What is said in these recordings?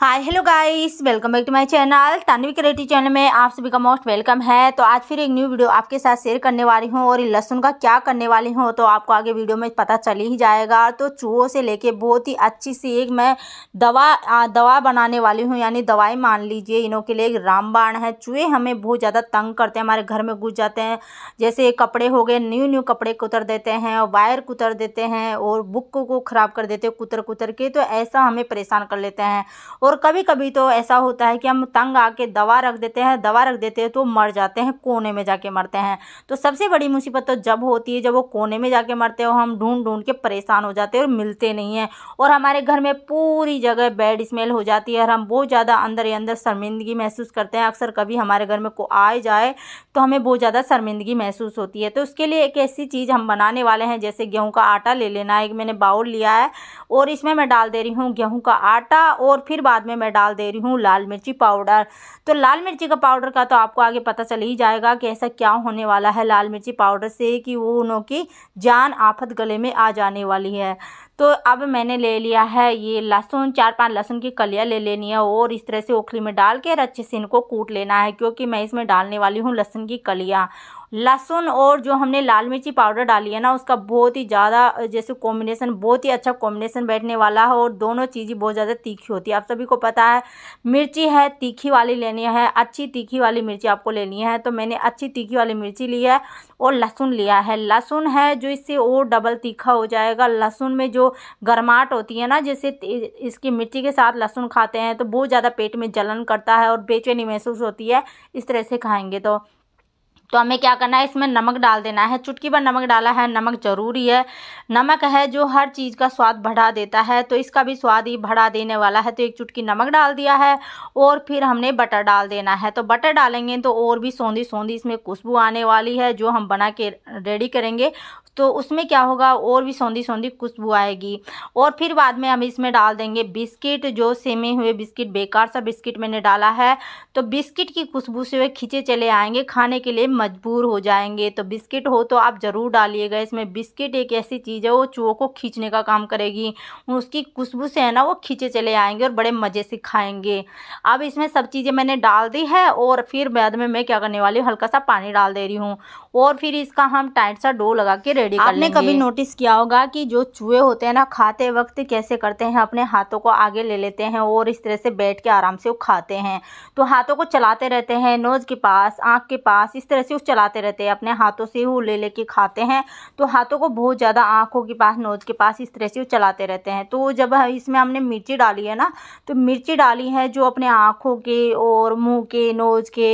hi hello guys welcome back to my channel Tanvi creative channel में आप सभी का मोस्ट वेलकम है तो आज फिर एक न्यू वीडियो आपके साथ शेयर करने वाली हूँ और लहसुन का क्या करने वाली हूँ तो आपको आगे वीडियो में पता चल ही जाएगा तो चूहों से लेके बहुत ही अच्छी सी एक मैं दवा दवा बनाने वाली हूँ यानी दवाई मान लीजिए इनों के लिए एक रामबाण है चूहे हमें बहुत ज़्यादा तंग करते हैं हमारे घर में घुस जाते हैं जैसे कपड़े हो गए न्यू न्यू कपड़े कुतर देते हैं वायर कुतर देते हैं और बुक को ख़राब कर देते हैं कुतर कुतर के तो ऐसा हमें परेशान कर लेते हैं और कभी कभी तो ऐसा होता है कि हम तंग आके दवा रख देते हैं दवा रख देते हैं तो मर जाते हैं कोने में जाके मरते हैं तो सबसे बड़ी मुसीबत तो जब होती है जब वो कोने में जाके मरते हैं और हम ढूंढ ढूंढ के परेशान हो जाते हैं और मिलते नहीं हैं और हमारे घर में पूरी जगह बैड स्मेल हो जाती है और हम बहुत ज़्यादा अंदर ही अंदर शर्मिंदगी महसूस करते हैं अक्सर कभी हमारे घर में को आए जाए तो हमें बहुत ज़्यादा शर्मिंदगी महसूस होती है तो उसके लिए एक ऐसी चीज़ हम बनाने वाले हैं जैसे गेहूँ का आटा ले लेना है एक मैंने बाउल लिया है और इसमें मैं डाल दे रही हूँ गेहूँ का आटा और फिर बाद में मैं डाल दे रही हूँ लाल मिर्ची पाउडर तो लाल मिर्ची का पाउडर का तो आपको आगे पता चल ही जाएगा कि ऐसा क्या होने वाला है लाल मिर्ची पाउडर से कि वो की जान आफत गले में आ जाने वाली है तो अब मैंने ले लिया है ये लहसुन चार पांच लहसुन की कलियाँ ले लेनी है और इस तरह से ओखली में डाल के अच्छे से इनको कूट लेना है क्योंकि मैं इसमें डालने वाली हूँ लहसुन की कलियाँ लहसुन और जो हमने लाल मिर्ची पाउडर डाली है ना उसका बहुत ही ज़्यादा जैसे कॉम्बिनेशन बहुत ही अच्छा कॉम्बिनेशन बैठने वाला है और दोनों चीज़ें बहुत ज़्यादा तीखी होती है आप सभी को पता है मिर्ची है तीखी वाली लेनी है अच्छी तीखी वाली मिर्ची आपको लेनी है तो मैंने अच्छी तीखी वाली मिर्ची ली है और लहसुन लिया है लहसुन है जो इससे और डबल तीखा हो जाएगा लहसुन में जो गर्माहट होती है ना जैसे इसकी मिर्ची के साथ लहसुन खाते हैं तो बहुत ज़्यादा पेट में जलन करता है और बेचैनी महसूस होती है इस तरह से खाएंगे तो तो हमें क्या करना है इसमें नमक डाल देना है चुटकी भर नमक डाला है नमक ज़रूरी है नमक है जो हर चीज़ का स्वाद बढ़ा देता है तो इसका भी स्वाद ही बढ़ा देने वाला है तो एक चुटकी नमक डाल दिया है और फिर हमने बटर डाल देना है तो बटर डालेंगे तो और भी सौंधी सौंधी इसमें खुशबू आने वाली है जो हम बना के रेडी करेंगे तो उसमें क्या होगा और भी सौंधी सौंधी खुशबू आएगी और फिर बाद में हम इसमें डाल देंगे बिस्किट जो सेमे हुए बिस्किट बेकार सा बिस्किट मैंने डाला है तो बिस्किट की खुशबू से वे खींचे चले आएंगे खाने के लिए मजबूर हो जाएंगे तो बिस्किट हो तो आप ज़रूर डालिएगा इसमें बिस्किट एक ऐसी चीज़ है वो चूहों को खींचने का काम करेगी उसकी खुशबू से है ना वो खींचे चले आएंगे और बड़े मज़े से खाएंगे अब इसमें सब चीज़ें मैंने डाल दी है और फिर बाद में मैं क्या करने वाली हूँ हल्का सा पानी डाल दे रही हूँ और फिर इसका हम टाइट सा डो लगा के रेडी कर आपने कभी नोटिस किया होगा कि जो चूहे होते हैं ना खाते वक्त कैसे करते हैं अपने हाथों को आगे ले लेते हैं और इस तरह से बैठ के आराम से वो खाते हैं तो हाथों को चलाते रहते हैं नोज़ के पास आँख के पास इस तरह से सिर्फ चलाते रहते हैं अपने हाथों से ही वो ले लेके खाते हैं तो हाथों को बहुत ज़्यादा आँखों के पास नोज के पास इस तरह से वो चलाते रहते हैं तो जब इसमें हमने मिर्ची डाली है ना तो मिर्ची डाली है जो अपने आँखों के और मुँह के नोज के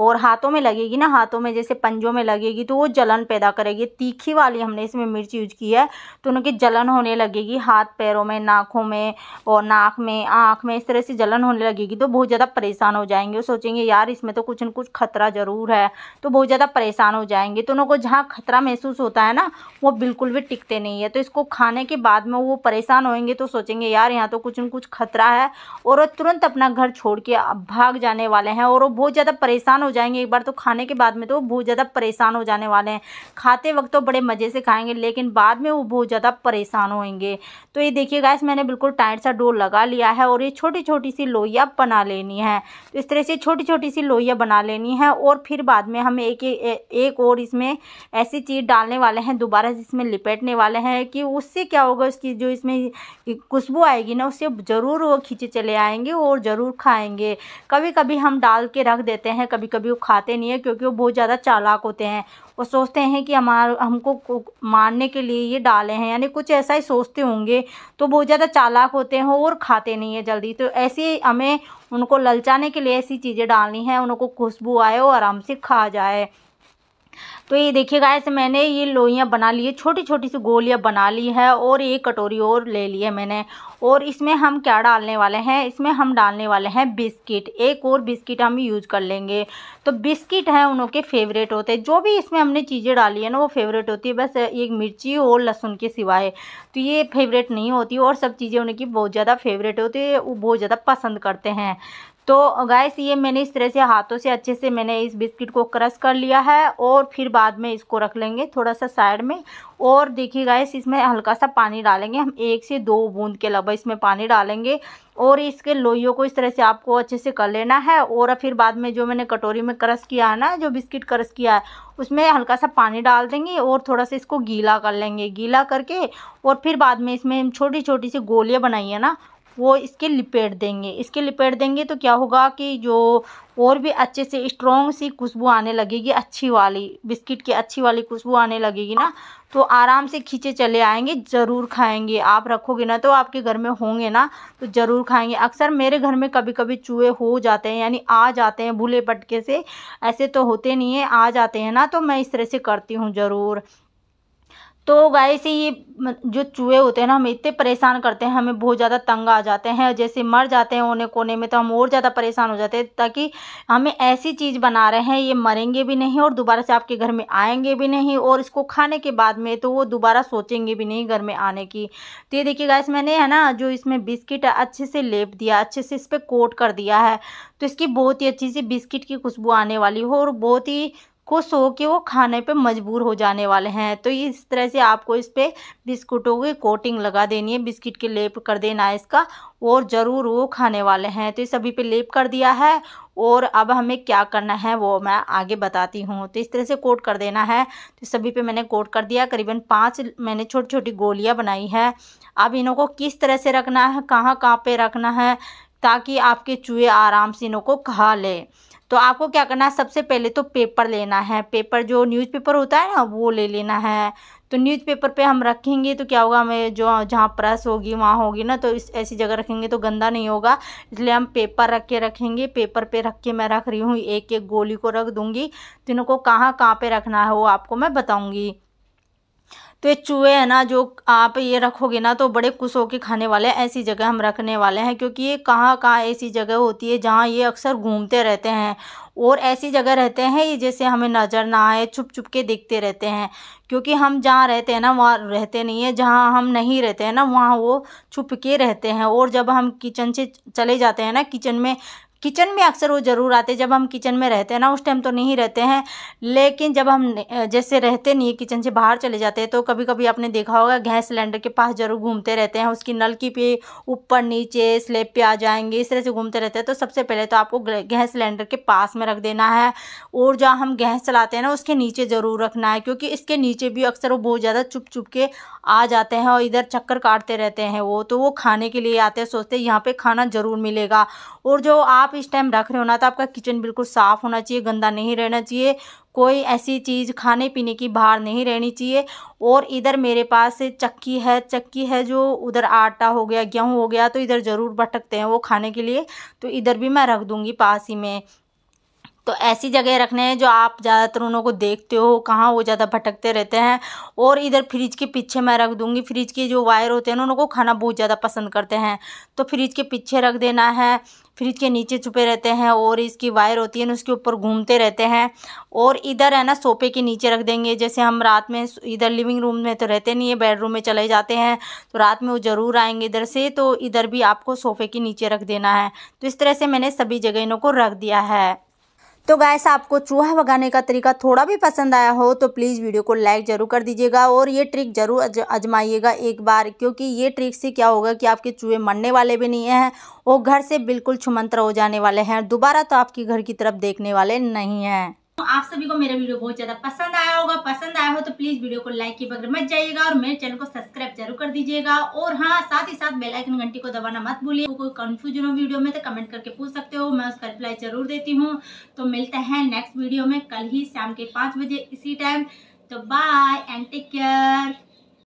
और हाथों में लगेगी ना हाथों में जैसे पंजों में लगेगी तो वो जलन पैदा करेगी तीखी वाली हमने इसमें मिर्च यूज की है तो उनकी जलन होने लगेगी हाथ पैरों में नाखों में और नाक में आँख में इस तरह से जलन होने लगेगी तो बहुत ज़्यादा परेशान हो जाएंगे सोचेंगे यार इसमें तो कुछ न कुछ खतरा ज़रूर है तो बहुत ज़्यादा परेशान हो जाएंगे तो उनको जहाँ खतरा महसूस होता है ना वो बिल्कुल भी टिकते नहीं है तो इसको खाने के बाद में वो परेशान होएंगे तो सोचेंगे यार यहाँ तो कुछ न कुछ खतरा है और वो तुरंत अपना घर छोड़ के भाग जाने वाले हैं और वो बहुत ज़्यादा परेशान हो जाएंगे एक बार तो खाने के बाद में तो वो बहुत ज़्यादा परेशान हो जाने वाले हैं खाते वक्त तो बड़े मज़े से खाएंगे लेकिन बाद में वो बहुत ज़्यादा परेशान होएंगे तो ये देखिए गैस मैंने बिल्कुल टाइट सा डोर लगा लिया है और ये छोटी छोटी सी लोहिया बना लेनी है तो इस तरह से छोटी छोटी सी लोहिया बना लेनी है और फिर बाद में हमें हम एक एक और इसमें ऐसी चीज़ डालने वाले हैं दोबारा जिसमें लिपेटने वाले हैं कि उससे क्या होगा उसकी जो इसमें खुशबू आएगी ना उससे ज़रूर वो खींचे चले आएंगे और ज़रूर खाएंगे कभी कभी हम डाल के रख देते हैं कभी कभी वो खाते नहीं है क्योंकि वो बहुत ज़्यादा चालाक होते हैं वो सोचते हैं कि हमार हमको मारने के लिए ये डाले हैं यानी कुछ ऐसा ही सोचते होंगे तो बहुत ज़्यादा चालाक होते हैं और खाते नहीं है जल्दी तो ऐसे हमें उनको ललचाने के लिए ऐसी चीज़ें डालनी है उनको खुशबू आए और आराम से खा जाए तो ये देखिए गाइस मैंने ये लोइयाँ बना ली है छोटी छोटी सी गोलियाँ बना ली है और एक कटोरी और ले ली है मैंने और इसमें हम क्या डालने वाले हैं इसमें हम डालने वाले हैं बिस्किट एक और बिस्किट हम यूज कर लेंगे तो बिस्किट है उनके फेवरेट होते हैं जो भी इसमें हमने चीज़ें डाली है ना वो फेवरेट होती है बस एक मिर्ची और लहसुन के सिवाय तो ये फेवरेट नहीं होती और सब चीज़ें उनकी बहुत ज़्यादा फेवरेट होती है वो बहुत ज़्यादा पसंद करते हैं तो गैस ये मैंने इस तरह से हाथों से अच्छे से मैंने इस बिस्किट को क्रश कर लिया है और फिर बाद में इसको रख लेंगे थोड़ा सा साइड में और देखिए गैस इसमें हल्का सा पानी डालेंगे हम एक से दो बूंद के लगभग इसमें पानी डालेंगे और इसके लोइयों को इस तरह से आपको अच्छे से कर लेना है और फिर बाद में जो मैंने कटोरी में क्रश किया है ना जो बिस्किट क्रश किया है उसमें हल्का सा पानी डाल देंगे और थोड़ा सा इसको गीला कर लेंगे गीला करके और फिर बाद में इसमें छोटी छोटी सी गोलियाँ बनाइए ना वो इसके लिपेट देंगे इसके लिपेट देंगे तो क्या होगा कि जो और भी अच्छे से स्ट्रॉन्ग सी खुशबू आने लगेगी अच्छी वाली बिस्किट की अच्छी वाली खुशबू आने लगेगी ना तो आराम से खींचे चले आएंगे ज़रूर खाएंगे आप रखोगे ना तो आपके घर में होंगे ना तो ज़रूर खाएंगे अक्सर मेरे घर में कभी कभी चूहे हो जाते हैं यानी आ जाते हैं भूले पटके से ऐसे तो होते नहीं है आ जाते हैं ना तो मैं इस तरह से करती हूँ ज़रूर तो गाय से ये जो चूहे होते हैं ना हमें इतने परेशान करते हैं हमें बहुत ज़्यादा तंग आ जाते हैं जैसे मर जाते हैं उन्हें कोने में तो हम और ज़्यादा परेशान हो जाते हैं ताकि हमें ऐसी चीज़ बना रहे हैं ये मरेंगे भी नहीं और दोबारा से आपके घर में आएंगे भी नहीं और इसको खाने के बाद में तो वो दोबारा सोचेंगे भी नहीं घर में आने की तो ये देखिए गाइस मैंने है ना जो इसमें बिस्किट अच्छे से लेप दिया अच्छे से इस पर कोट कर दिया है तो इसकी बहुत ही अच्छी सी बिस्किट की खुशबू आने वाली हो और बहुत ही खुश हो के वो खाने पे मजबूर हो जाने वाले हैं तो इस तरह से आपको इस पर बिस्कुटों की कोटिंग लगा देनी है बिस्किट के लेप कर देना है इसका और ज़रूर वो खाने वाले हैं तो इस सभी पे लेप कर दिया है और अब हमें क्या करना है वो मैं आगे बताती हूँ तो इस तरह से कोट कर देना है तो सभी पे मैंने कोट कर दिया करीबन पाँच मैंने छोटी छोटी गोलियाँ बनाई है अब इन्हों को किस तरह से रखना है कहाँ कहाँ पे रखना है ताकि आपके चूहे आराम से इनको खा ले तो आपको क्या करना है सबसे पहले तो पेपर लेना है पेपर जो न्यूज़पेपर होता है ना वो ले लेना है तो न्यूज़पेपर पे हम रखेंगे तो क्या होगा हमें जो जहाँ प्रेस होगी वहाँ होगी ना तो इस ऐसी जगह रखेंगे तो गंदा नहीं होगा इसलिए हम पेपर रख के रखेंगे पेपर पे रख के मैं रख रही हूँ एक एक गोली को रख दूँगी तो इनको कहाँ कहाँ पर रखना है वो आपको मैं बताऊँगी तो ये चूहे हैं ना जो आप ये रखोगे ना तो बड़े खुश होकर खाने वाले हैं ऐसी जगह हम रखने वाले हैं क्योंकि ये कहाँ कहाँ ऐसी जगह होती है जहाँ ये अक्सर घूमते रहते हैं और ऐसी जगह रहते हैं ये जैसे हमें नज़र ना आए छुप छुप के देखते रहते हैं क्योंकि हम जहाँ रहते हैं ना वहाँ रहते नहीं है जहाँ हम नहीं रहते हैं ना वहाँ वो छुप के रहते हैं और जब हम किचन से चले जाते हैं ना किचन में किचन में अक्सर वो ज़रूर आते जब हम किचन में रहते हैं ना उस टाइम तो नहीं रहते हैं लेकिन जब हम जैसे रहते नहीं किचन से बाहर चले जाते हैं तो कभी कभी आपने देखा होगा गैस सिलेंडर के पास ज़रूर घूमते रहते हैं उसकी नलकी पे ऊपर नीचे स्लेब पे आ जाएंगे इस तरह से घूमते रहते हैं तो सबसे पहले तो आपको गैस सिलेंडर के पास में रख देना है और जहाँ हम गैस चलाते हैं ना उसके नीचे ज़रूर रखना है क्योंकि इसके नीचे भी अक्सर वो बहुत ज़्यादा चुप चुप के आ जाते हैं और इधर चक्कर काटते रहते हैं वो तो वो खाने के लिए आते हैं सोचते हैं यहाँ पर खाना ज़रूर मिलेगा और जो आप आप इस टाइम रख रहे हो ना तो आपका किचन बिल्कुल साफ़ होना चाहिए गंदा नहीं रहना चाहिए कोई ऐसी चीज़ खाने पीने की बाहर नहीं रहनी चाहिए और इधर मेरे पास चक्की है चक्की है जो उधर आटा हो गया गेहूँ हो गया तो इधर ज़रूर भटकते हैं वो खाने के लिए तो इधर भी मैं रख दूँगी पास ही में तो ऐसी जगह रखने हैं जो आप ज़्यादातर उनको देखते हो कहाँ वो ज़्यादा भटकते रहते हैं और इधर फ्रिज के पीछे मैं रख दूँगी फ्रिज के जो वायर होते हैं ना उनको खाना बहुत ज़्यादा पसंद करते हैं तो फ्रिज के पीछे रख देना है फ्रिज के नीचे छुपे रहते हैं और इसकी वायर होती है ना उसके ऊपर घूमते रहते हैं और इधर है ना सोफे के नीचे रख देंगे जैसे हम रात में इधर लिविंग रूम में तो रहते नहीं है बेडरूम में चले जाते हैं तो रात में वो ज़रूर आएंगे इधर से तो इधर भी आपको सोफे के नीचे रख देना है तो इस तरह से मैंने सभी जगह इनको को रख दिया है तो गैस आपको चूहा भगाने का तरीका थोड़ा भी पसंद आया हो तो प्लीज़ वीडियो को लाइक ज़रूर कर दीजिएगा और ये ट्रिक ज़रूर आजमाइएगा एक बार क्योंकि ये ट्रिक से क्या होगा कि आपके चूहे मरने वाले भी नहीं हैं और घर से बिल्कुल छुमंतर हो जाने वाले हैं दोबारा तो आपके घर की तरफ देखने वाले नहीं हैं तो आप सभी को मेरा वीडियो बहुत ज्यादा पसंद आया होगा पसंद आया हो तो प्लीज वीडियो को लाइक की बगैर मत जाइएगा और मेरे चैनल को सब्सक्राइब जरूर कर दीजिएगा और हाँ साथ ही साथ बेल आइकन घंटी को दबाना मत भूलिए तो कोई कंफ्यूजन हो वीडियो में तो कमेंट करके पूछ सकते हो मैं उसका रिप्लाई जरूर देती हूँ तो मिलते हैं नेक्स्ट वीडियो में कल ही शाम के पांच बजे इसी टाइम तो बाय एंड टेक केयर